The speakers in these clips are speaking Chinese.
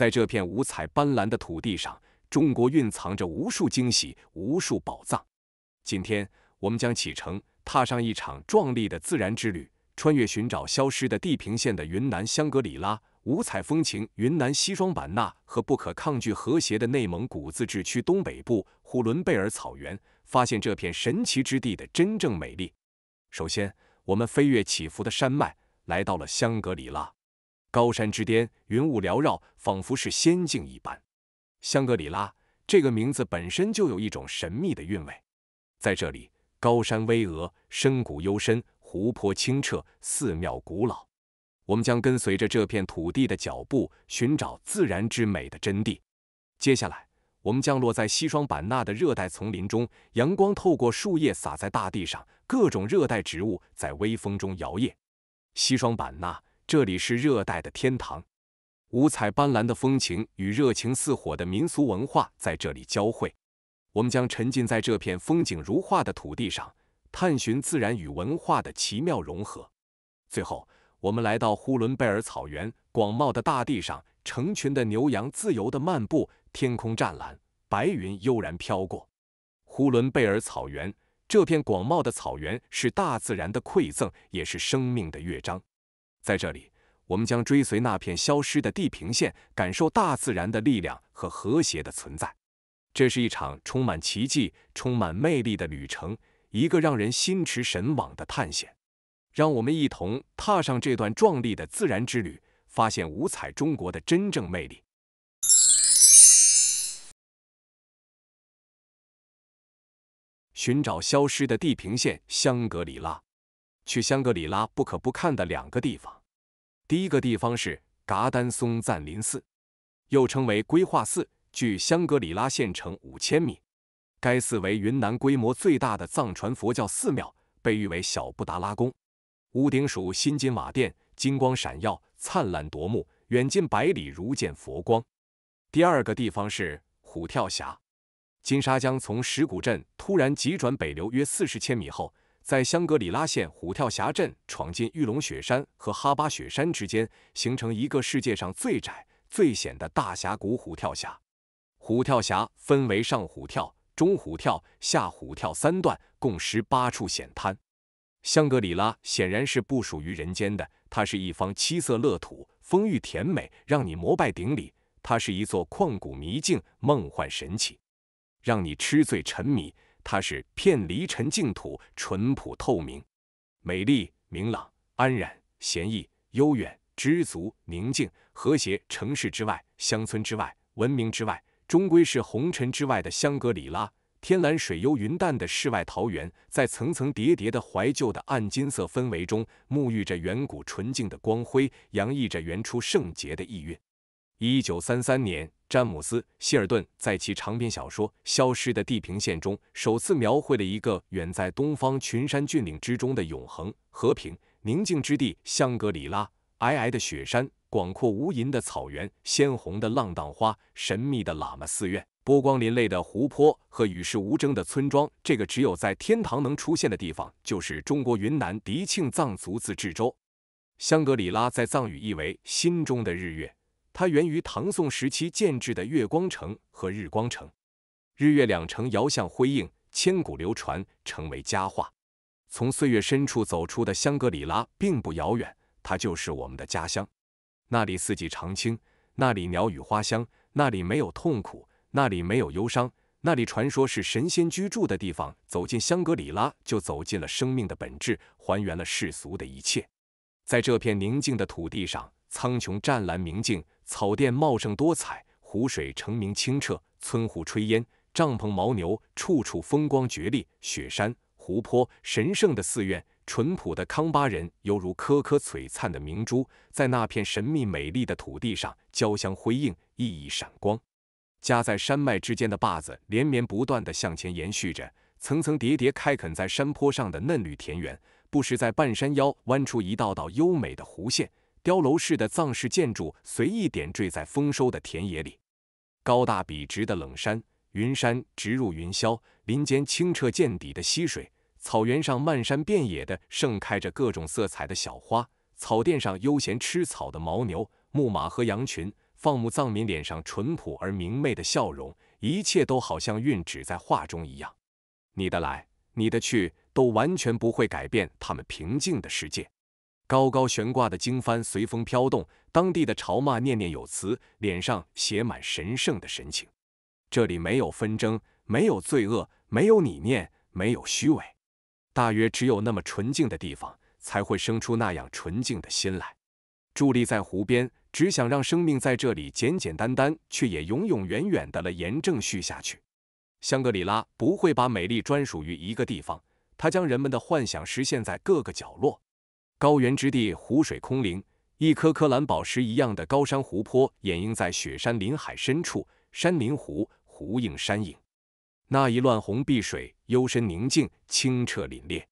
在这片五彩斑斓的土地上，中国蕴藏着无数惊喜、无数宝藏。今天，我们将启程，踏上一场壮丽的自然之旅，穿越寻找消失的地平线的云南香格里拉、五彩风情云南西双版纳和不可抗拒和谐的内蒙古自治区东北部呼伦贝尔草原，发现这片神奇之地的真正美丽。首先，我们飞越起伏的山脉，来到了香格里拉。高山之巅，云雾缭绕，仿佛是仙境一般。香格里拉这个名字本身就有一种神秘的韵味。在这里，高山巍峨，深谷幽深，湖泊清澈，寺庙古老。我们将跟随着这片土地的脚步，寻找自然之美的真谛。接下来，我们降落在西双版纳的热带丛林中，阳光透过树叶洒在大地上，各种热带植物在微风中摇曳。西双版纳。这里是热带的天堂，五彩斑斓的风情与热情似火的民俗文化在这里交汇。我们将沉浸在这片风景如画的土地上，探寻自然与文化的奇妙融合。最后，我们来到呼伦贝尔草原，广袤的大地上，成群的牛羊自由的漫步，天空湛蓝，白云悠然飘过。呼伦贝尔草原，这片广袤的草原是大自然的馈赠，也是生命的乐章。在这里，我们将追随那片消失的地平线，感受大自然的力量和和谐的存在。这是一场充满奇迹、充满魅力的旅程，一个让人心驰神往的探险。让我们一同踏上这段壮丽的自然之旅，发现五彩中国的真正魅力。寻找消失的地平线，香格里拉。去香格里拉不可不看的两个地方，第一个地方是嘎丹松赞林寺，又称为规划寺，距香格里拉县城五千米。该寺为云南规模最大的藏传佛教寺庙，被誉为“小布达拉宫”。屋顶属新金瓦殿，金光闪耀，灿烂夺目，远近百里如见佛光。第二个地方是虎跳峡，金沙江从石鼓镇突然急转北流约四十千米后。在香格里拉县虎跳峡镇，闯进玉龙雪山和哈巴雪山之间，形成一个世界上最窄、最险的大峡谷——虎跳峡。虎跳峡分为上虎跳、中虎跳、下虎跳三段，共十八处险滩。香格里拉显然是不属于人间的，它是一方七色乐土，丰裕甜美，让你膜拜顶礼；它是一座旷古迷境，梦幻神奇，让你痴醉沉迷。它是片离尘净土，淳朴透明，美丽明朗，安然闲逸，悠远知足，宁静和谐。城市之外，乡村之外，文明之外，终归是红尘之外的香格里拉，天蓝水幽云淡的世外桃源，在层层叠叠的怀旧的暗金色氛围中，沐浴着远古纯净的光辉，洋溢着原初圣洁的意蕴。一九三三年，詹姆斯·希尔顿在其长篇小说《消失的地平线》中，首次描绘了一个远在东方群山峻岭之中的永恒、和平、宁静之地——香格里拉。皑皑的雪山、广阔无垠的草原、鲜红的浪荡花、神秘的喇嘛寺院、波光粼粼的湖泊和与世无争的村庄，这个只有在天堂能出现的地方，就是中国云南迪庆藏族自治州。香格里拉在藏语意为“心中的日月”。它源于唐宋时期建制的月光城和日光城，日月两城遥相辉映，千古流传，成为佳话。从岁月深处走出的香格里拉并不遥远，它就是我们的家乡。那里四季常青，那里鸟语花香，那里没有痛苦，那里没有忧伤，那里传说是神仙居住的地方。走进香格里拉，就走进了生命的本质，还原了世俗的一切。在这片宁静的土地上。苍穹湛蓝明净，草甸茂盛多彩，湖水澄明清澈，村户炊烟，帐篷牦牛，处处风光绝丽。雪山、湖泊、神圣的寺院、淳朴的康巴人，犹如颗颗璀璨的明珠，在那片神秘美丽的土地上交相辉映，熠熠闪光。夹在山脉之间的坝子连绵不断地向前延续着，层层叠叠开垦在山坡上的嫩绿田园，不时在半山腰弯出一道道优美的弧线。碉楼式的藏式建筑随意点缀在丰收的田野里，高大笔直的冷杉、云杉直入云霄，林间清澈见底的溪水，草原上漫山遍野的盛开着各种色彩的小花，草甸上悠闲吃草的牦牛、牧马和羊群，放牧藏民脸上淳朴而明媚的笑容，一切都好像韵制在画中一样。你的来，你的去，都完全不会改变他们平静的世界。高高悬挂的经幡随风飘动，当地的朝骂念念有词，脸上写满神圣的神情。这里没有纷争，没有罪恶，没有理念，没有虚伪。大约只有那么纯净的地方，才会生出那样纯净的心来。伫立在湖边，只想让生命在这里简简单单，却也永永远远的了严正续下去。香格里拉不会把美丽专属于一个地方，它将人们的幻想实现在各个角落。高原之地，湖水空灵，一颗颗蓝宝石一样的高山湖泊掩映在雪山林海深处，山林湖湖映山影。那一乱红碧水，幽深宁静，清澈凛冽。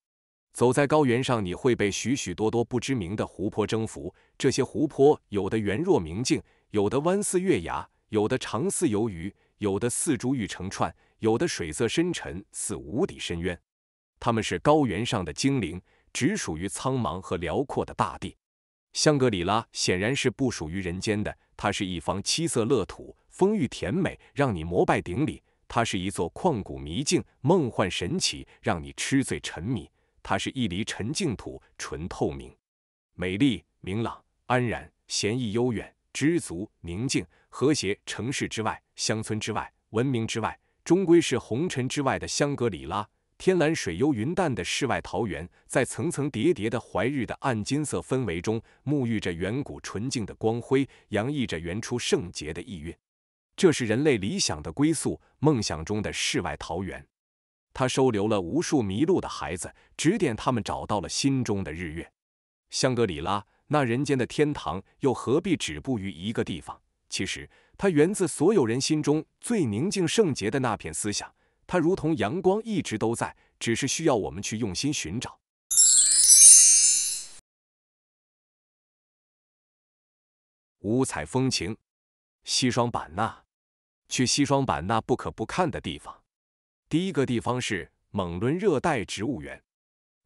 走在高原上，你会被许许多多不知名的湖泊征服。这些湖泊，有的圆若明镜，有的弯似月牙，有的长似游鱼，有的似珠玉成串，有的水色深沉似无底深渊。它们是高原上的精灵。只属于苍茫和辽阔的大地，香格里拉显然是不属于人间的。它是一方七色乐土，丰裕甜美，让你膜拜顶礼；它是一座旷古迷境，梦幻神奇，让你痴醉沉迷；它是一粒沉净土，纯透明、美丽、明朗、安然、闲逸、悠远、知足、宁静、和谐。城市之外，乡村之外，文明之外，终归是红尘之外的香格里拉。天蓝水幽云淡的世外桃源，在层层叠叠的怀日的暗金色氛围中，沐浴着远古纯净的光辉，洋溢着原初圣洁的意蕴。这是人类理想的归宿，梦想中的世外桃源。他收留了无数迷路的孩子，指点他们找到了心中的日月。香格里拉，那人间的天堂，又何必止步于一个地方？其实，它源自所有人心中最宁静圣洁的那片思想。它如同阳光，一直都在，只是需要我们去用心寻找。五彩风情，西双版纳。去西双版纳不可不看的地方，第一个地方是蒙伦热带植物园，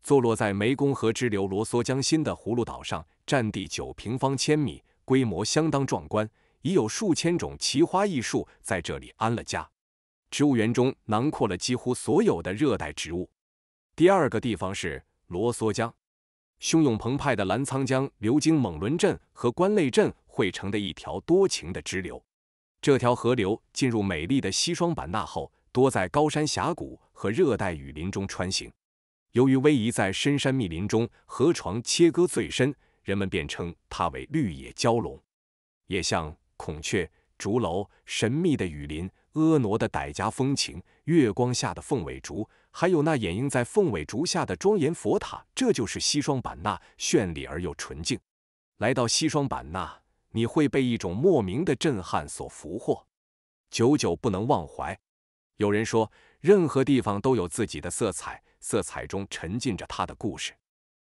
坐落在湄公河支流罗梭江心的葫芦岛上，占地九平方千米，规模相当壮观，已有数千种奇花异树在这里安了家。植物园中囊括了几乎所有的热带植物。第二个地方是罗梭江，汹涌澎湃的澜沧江流经蒙伦镇和关内镇汇成的一条多情的支流。这条河流进入美丽的西双版纳后，多在高山峡谷和热带雨林中穿行。由于逶迤在深山密林中，河床切割最深，人们便称它为绿野蛟龙。也像孔雀、竹楼、神秘的雨林。婀娜的傣家风情，月光下的凤尾竹，还有那掩映在凤尾竹下的庄严佛塔，这就是西双版纳，绚丽而又纯净。来到西双版纳，你会被一种莫名的震撼所俘获，久久不能忘怀。有人说，任何地方都有自己的色彩，色彩中沉浸着它的故事。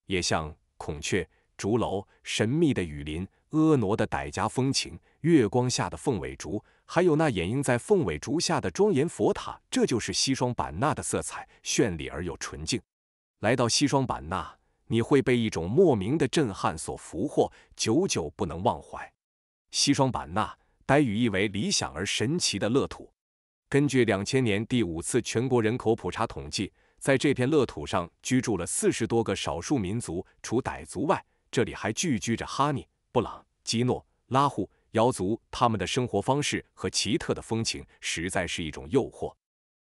也像孔雀、竹楼、神秘的雨林、婀娜的傣家风情、月光下的凤尾竹。还有那掩映在凤尾竹下的庄严佛塔，这就是西双版纳的色彩，绚丽而又纯净。来到西双版纳，你会被一种莫名的震撼所俘获，久久不能忘怀。西双版纳傣语意为理想而神奇的乐土。根据两千年第五次全国人口普查统计，在这片乐土上居住了四十多个少数民族，除傣族外，这里还聚居着哈尼、布朗、基诺、拉祜。瑶族他们的生活方式和奇特的风情，实在是一种诱惑。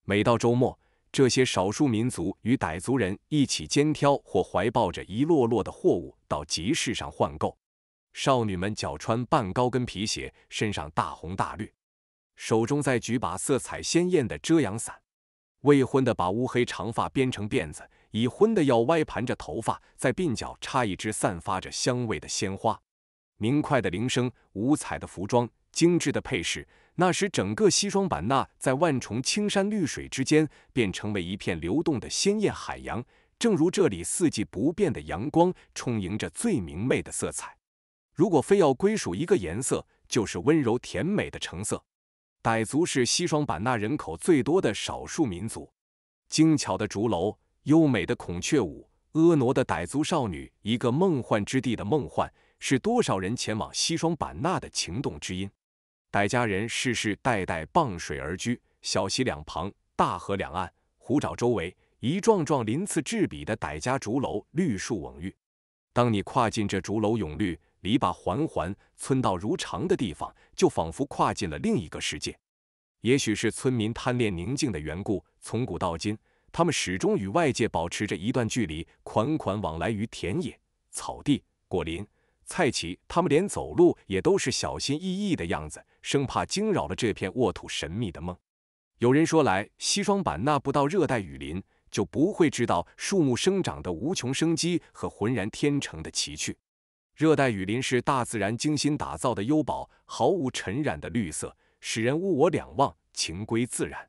每到周末，这些少数民族与傣族人一起肩挑或怀抱着一摞摞的货物到集市上换购。少女们脚穿半高跟皮鞋，身上大红大绿，手中再举把色彩鲜艳的遮阳伞。未婚的把乌黑长发编成辫子，已婚的要歪盘着头发，在鬓角插一支散发着香味的鲜花。明快的铃声，五彩的服装，精致的配饰，那时整个西双版纳在万重青山绿水之间，便成为一片流动的鲜艳海洋。正如这里四季不变的阳光，充盈着最明媚的色彩。如果非要归属一个颜色，就是温柔甜美的橙色。傣族是西双版纳人口最多的少数民族。精巧的竹楼，优美的孔雀舞，婀娜的傣族少女，一个梦幻之地的梦幻。是多少人前往西双版纳的情动之音。傣家人世世代代傍水而居，小溪两旁、大河两岸、湖沼周围，一幢幢鳞次栉比的傣家竹楼，绿树蓊郁。当你跨进这竹楼永绿、篱笆环环、村道如常的地方，就仿佛跨进了另一个世界。也许是村民贪恋宁静的缘故，从古到今，他们始终与外界保持着一段距离，款款往来于田野、草地、果林。蔡奇他们连走路也都是小心翼翼的样子，生怕惊扰了这片沃土神秘的梦。有人说来西双版纳不到热带雨林就不会知道树木生长的无穷生机和浑然天成的奇趣。热带雨林是大自然精心打造的幽宝，毫无尘染的绿色，使人物我两忘，情归自然。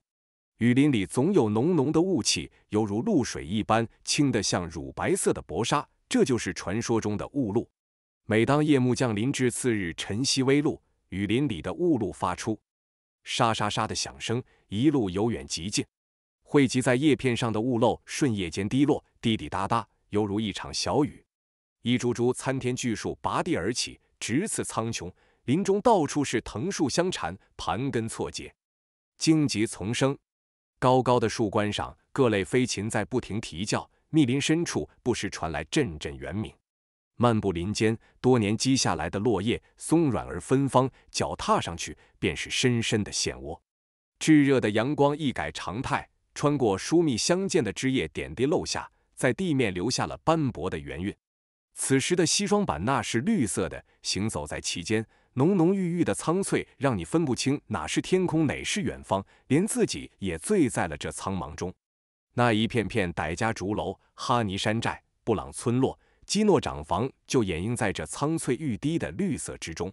雨林里总有浓浓的雾气，犹如露水一般，轻得像乳白色的薄纱，这就是传说中的雾露。每当夜幕降临至次日晨曦微露，雨林里的雾露发出沙沙沙的响声，一路由远及近。汇集在叶片上的雾露瞬夜间滴落，滴滴答答，犹如一场小雨。一株株参天巨树拔地而起，直刺苍穹。林中到处是藤树相缠，盘根错节，荆棘丛生。高高的树冠上，各类飞禽在不停啼叫。密林深处，不时传来阵阵猿鸣。漫步林间，多年积下来的落叶松软而芬芳，脚踏上去便是深深的陷窝。炙热的阳光一改常态，穿过疏密相间的枝叶，点滴漏下，在地面留下了斑驳的圆晕。此时的西双版纳是绿色的，行走在其间，浓浓郁郁的苍翠让你分不清哪是天空，哪是远方，连自己也醉在了这苍茫中。那一片片傣家竹楼、哈尼山寨、布朗村落。基诺长房就掩映在这苍翠欲滴的绿色之中。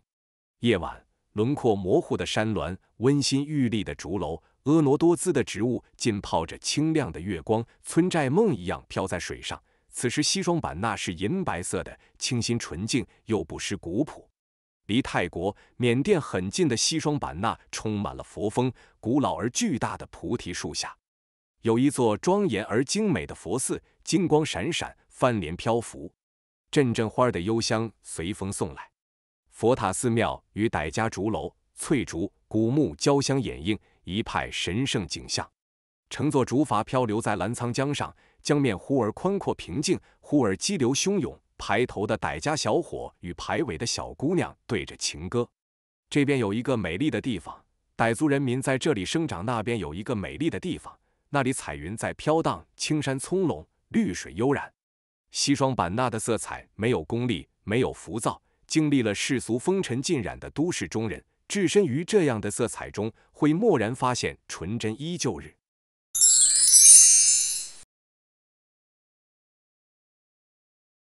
夜晚，轮廓模糊的山峦、温馨玉立的竹楼、婀娜多姿的植物浸泡着清亮的月光，村寨梦一样飘在水上。此时西双版纳是银白色的，清新纯净又不失古朴。离泰国、缅甸很近的西双版纳充满了佛风，古老而巨大的菩提树下，有一座庄严而精美的佛寺，金光闪闪，翻帘漂浮。阵阵花儿的幽香随风送来，佛塔、寺庙与傣家竹楼、翠竹、古木交相掩映，一派神圣景象。乘坐竹筏漂流在澜沧江上，江面忽而宽阔平静，忽而激流汹涌。排头的傣家小伙与排尾的小姑娘对着情歌。这边有一个美丽的地方，傣族人民在这里生长；那边有一个美丽的地方，那里彩云在飘荡，青山葱茏，绿水悠然。西双版纳的色彩没有功利，没有浮躁。经历了世俗风尘浸染的都市中人，置身于这样的色彩中，会蓦然发现纯真依旧，日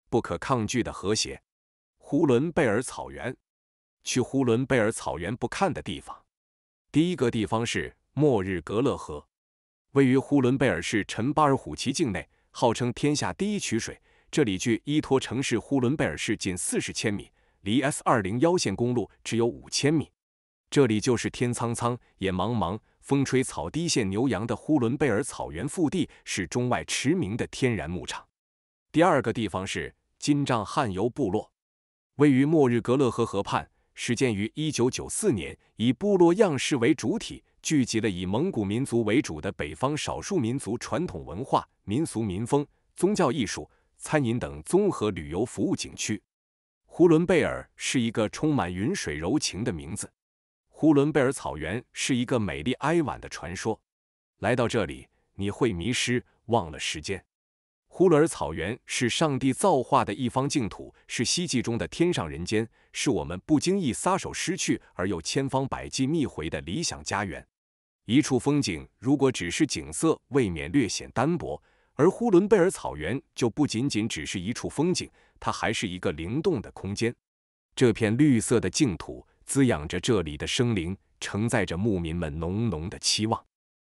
不可抗拒的和谐。呼伦贝尔草原，去呼伦贝尔草原不看的地方，第一个地方是莫日格勒河，位于呼伦贝尔市陈巴尔虎旗境内。号称天下第一取水，这里距依托城市呼伦贝尔市仅四十千米，离 S 二零幺线公路只有五千米。这里就是天苍苍，野茫茫，风吹草低见牛羊的呼伦贝尔草原腹地，是中外驰名的天然牧场。第二个地方是金帐汗游部落，位于莫日格勒河河畔，始建于一九九四年，以部落样式为主体。聚集了以蒙古民族为主的北方少数民族传统文化、民俗民风、宗教艺术、餐饮等综合旅游服务景区。呼伦贝尔是一个充满云水柔情的名字，呼伦贝尔草原是一个美丽哀婉的传说。来到这里，你会迷失，忘了时间。呼伦草原是上帝造化的一方净土，是希冀中的天上人间，是我们不经意撒手失去而又千方百计觅回的理想家园。一处风景，如果只是景色，未免略显单薄。而呼伦贝尔草原就不仅仅只是一处风景，它还是一个灵动的空间。这片绿色的净土，滋养着这里的生灵，承载着牧民们浓浓的期望。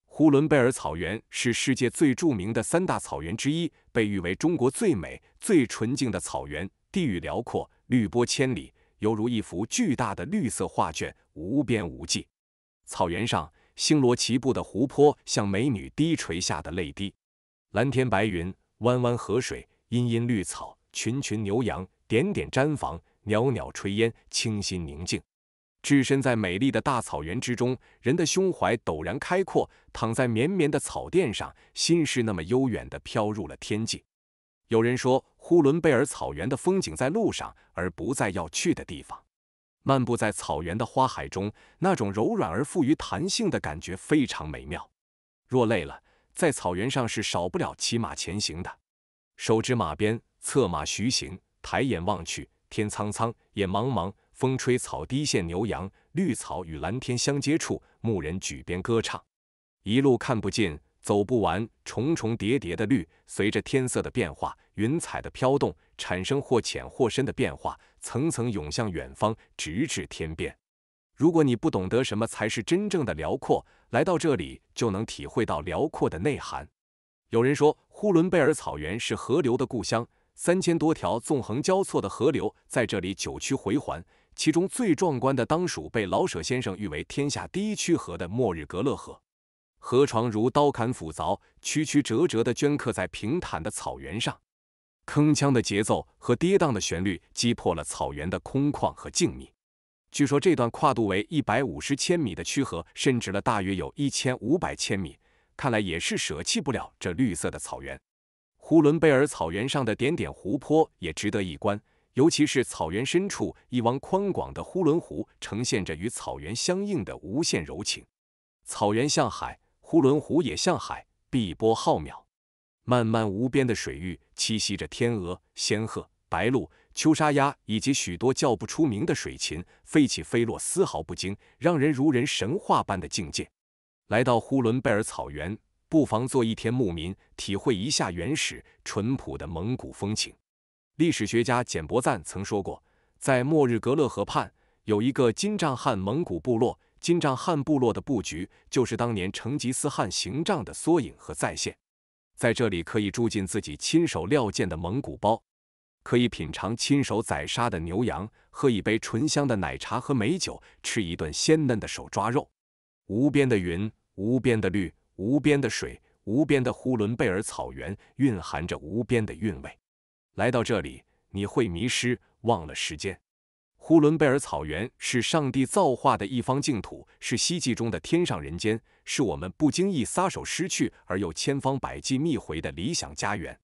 呼伦贝尔草原是世界最著名的三大草原之一，被誉为“中国最美、最纯净的草原”。地域辽阔，绿波千里，犹如一幅巨大的绿色画卷，无边无际。草原上，星罗棋布的湖泊像美女低垂下的泪滴，蓝天白云，弯弯河水，茵茵绿草，群群牛羊，点点毡房，袅袅炊烟，清新宁静。置身在美丽的大草原之中，人的胸怀陡然开阔。躺在绵绵的草甸上，心是那么悠远的飘入了天际。有人说，呼伦贝尔草原的风景在路上，而不在要去的地方。漫步在草原的花海中，那种柔软而富于弹性的感觉非常美妙。若累了，在草原上是少不了骑马前行的。手执马鞭，策马徐行，抬眼望去，天苍苍，野茫茫，风吹草低见牛羊。绿草与蓝天相接处，牧人举鞭歌唱，一路看不尽。走不完重重叠叠的绿，随着天色的变化，云彩的飘动，产生或浅或深的变化，层层涌向远方，直至天边。如果你不懂得什么才是真正的辽阔，来到这里就能体会到辽阔的内涵。有人说，呼伦贝尔草原是河流的故乡，三千多条纵横交错的河流在这里九曲回环，其中最壮观的当属被老舍先生誉为“天下第一曲河”的莫日格勒河。河床如刀砍斧凿，曲曲折折地镌刻在平坦的草原上，铿锵的节奏和跌宕的旋律击破了草原的空旷和静谧。据说这段跨度为一百五十千米的曲河，伸直了大约有一千五百千米，看来也是舍弃不了这绿色的草原。呼伦贝尔草原上的点点湖泊也值得一观，尤其是草原深处一汪宽广的呼伦湖，呈现着与草原相应的无限柔情。草原像海。呼伦湖也像海，碧波浩渺，漫漫无边的水域栖息着天鹅、仙鹤、白鹭、秋沙鸭以及许多叫不出名的水禽，飞起飞落丝毫不惊，让人如人神话般的境界。来到呼伦贝尔草原，不妨做一天牧民，体会一下原始淳朴的蒙古风情。历史学家简伯赞曾说过，在莫日格勒河畔有一个金帐汗蒙古部落。金帐汗部落的布局，就是当年成吉思汗行帐的缩影和再现。在这里，可以住进自己亲手料建的蒙古包，可以品尝亲手宰杀的牛羊，喝一杯醇香的奶茶和美酒，吃一顿鲜嫩的手抓肉。无边的云，无边的绿，无边的水，无边的呼伦贝尔草原，蕴含着无边的韵味。来到这里，你会迷失，忘了时间。呼伦贝尔草原是上帝造化的一方净土，是希冀中的天上人间，是我们不经意撒手失去而又千方百计觅回的理想家园。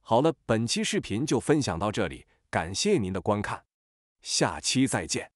好了，本期视频就分享到这里，感谢您的观看，下期再见。